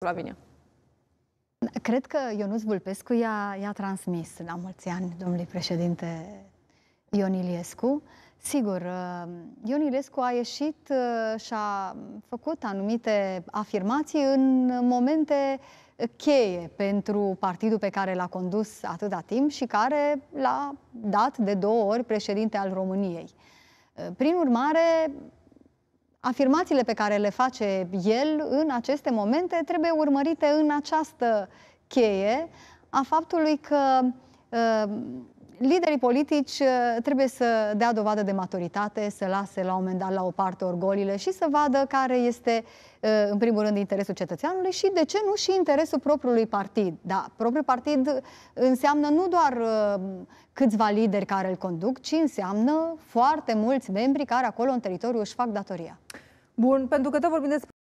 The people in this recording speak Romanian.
Slavinia. Cred că Ionuț Vulpescu i-a, i-a transmis la mulți ani domnului președinte Ion Iliescu. Sigur, uh, Ion Iliescu a ieșit uh, și a făcut anumite afirmații în momente cheie pentru partidul pe care l-a condus atâta timp și care l-a dat de două ori președinte al României. Uh, prin urmare, afirmațiile pe care le face el în aceste momente trebuie urmărite în această cheie a faptului că uh, liderii politici uh, trebuie să dea dovadă de maturitate, să lase la un moment dat la o parte orgolile și să vadă care este, uh, în primul rând, interesul cetățeanului și, de ce nu, și interesul propriului partid. Da, propriul partid înseamnă nu doar uh, câțiva lideri care îl conduc, ci înseamnă foarte mulți membri care acolo în teritoriu își fac datoria. Bun, pentru că tot vorbim despre